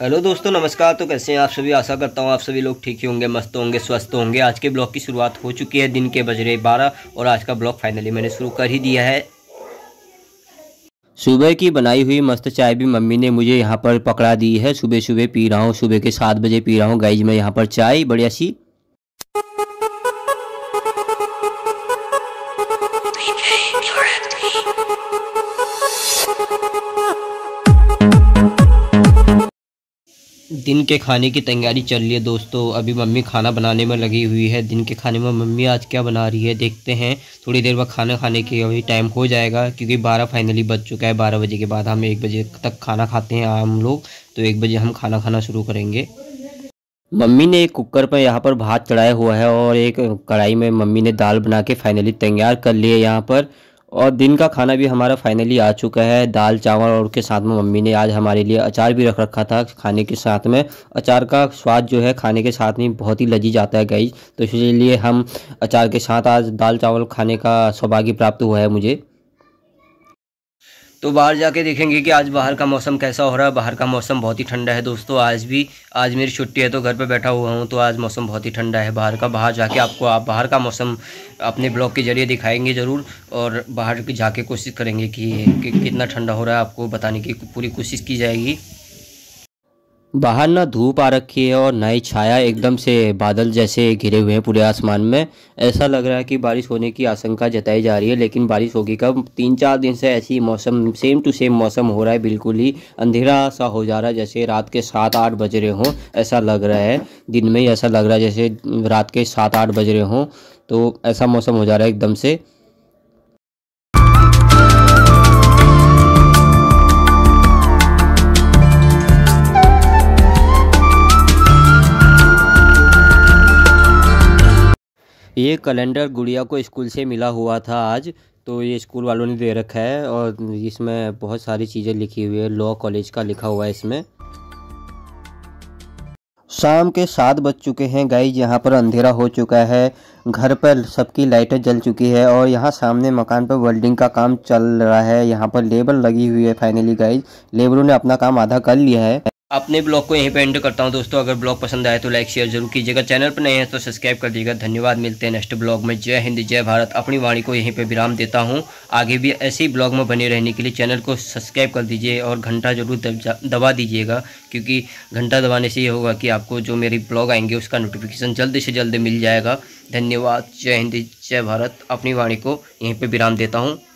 hello दोस्तों नमस्कार तो कैसे हैं आप सभी आशा करता हूँ आप सभी लोग ठीक ही होंगे मस्त होंगे स्वस्थ होंगे आज के ब्लॉग की शुरुआत हो चुकी है दिन के बज रहे बारह और आज का ब्लॉग फाइनली मैंने शुरू कर ही दिया है सुबह की बनाई हुई मस्त चाय भी मम्मी ने मुझे यहाँ पर पकड़ा दी है सुबह सुबह पी रहा हूँ सुबह के सात बजे पी रहा हूँ गाइज मैं यहाँ पर चाय बढ़िया सी दिन के खाने की तैयारी चल रही है दोस्तों अभी मम्मी खाना बनाने में लगी हुई है दिन के खाने में मम्मी आज क्या बना रही है देखते हैं थोड़ी देर बाद खाना खाने के अभी टाइम हो जाएगा क्योंकि बारह फाइनली बज चुका है बारह बजे के बाद हम एक बजे तक खाना खाते हैं हम लोग तो एक बजे हम खाना खाना शुरू करेंगे मम्मी ने एक कुकर पर यहाँ पर भात चढ़ाया हुआ है और एक कढ़ाई में मम्मी ने दाल बना के फाइनली तैयार कर लिए यहाँ पर और दिन का खाना भी हमारा फाइनली आ चुका है दाल चावल और उसके साथ में मम्मी ने आज हमारे लिए अचार भी रख रखा था खाने के साथ में अचार का स्वाद जो है खाने के साथ में बहुत ही लजी जाता है गई तो इसलिए हम अचार के साथ आज दाल चावल खाने का सौभाग्य प्राप्त हुआ है मुझे तो बाहर जाके देखेंगे कि आज बाहर का मौसम कैसा हो रहा है बाहर का मौसम बहुत ही ठंडा है दोस्तों आज भी आज मेरी छुट्टी है तो घर पर बैठा हुआ हूँ तो आज मौसम बहुत ही ठंडा है बाहर का बाहर जाके आपको आप बाहर का मौसम अपने ब्लॉग के जरिए दिखाएंगे ज़रूर और बाहर जाके कोशिश करेंगे कि, कि कितना ठंडा हो रहा है आपको बताने की पूरी कोशिश की जाएगी बाहर ना धूप आ रखी है और ना ही छाया एकदम से बादल जैसे घिरे हुए हैं पूरे आसमान में ऐसा लग रहा है कि बारिश होने की आशंका जताई जा रही है लेकिन बारिश होगी कब तीन चार दिन से ऐसी मौसम सेम टू सेम मौसम हो रहा है बिल्कुल ही अंधेरा सा हो जा रहा है जैसे रात के सात आठ बज रहे हों ऐसा लग रहा है दिन में ही ऐसा लग रहा है जैसे रात के सात आठ बज रहे हों तो ऐसा मौसम हो जा रहा है एकदम से ये कैलेंडर गुड़िया को स्कूल से मिला हुआ था आज तो ये स्कूल वालों ने दे रखा है और इसमें बहुत सारी चीज़ें लिखी हुई है लॉ कॉलेज का लिखा हुआ है इसमें शाम के सात बज चुके हैं गाइज यहाँ पर अंधेरा हो चुका है घर पर सबकी लाइटें जल चुकी है और यहाँ सामने मकान पर वेल्डिंग का काम चल रहा है यहाँ पर लेबर लगी हुई है फाइनली गाइज लेबरों ने अपना काम आधा कर लिया है अपने ब्लॉग को यहीं पर एंड करता हूँ दोस्तों अगर ब्लॉग पसंद आए तो लाइक शेयर जरूर कीजिएगा चैनल पर नए हैं तो सब्सक्राइब कर दीजिएगा धन्यवाद मिलते हैं नेक्स्ट ब्लॉग में जय हिंद जय भारत अपनी वाणी को यहीं पर विराम देता हूँ आगे भी ऐसे ही ब्लॉग में बने रहने के लिए चैनल को सब्सक्राइब कर दीजिए और घंटा जरूर दबा दीजिएगा क्योंकि घंटा दबाने से ये होगा कि आपको जो मेरे ब्लॉग आएंगे उसका नोटिफिकेशन जल्द से जल्द मिल जाएगा धन्यवाद जय हिंद जय भारत अपनी वाणी को यहीं पर विराम देता हूँ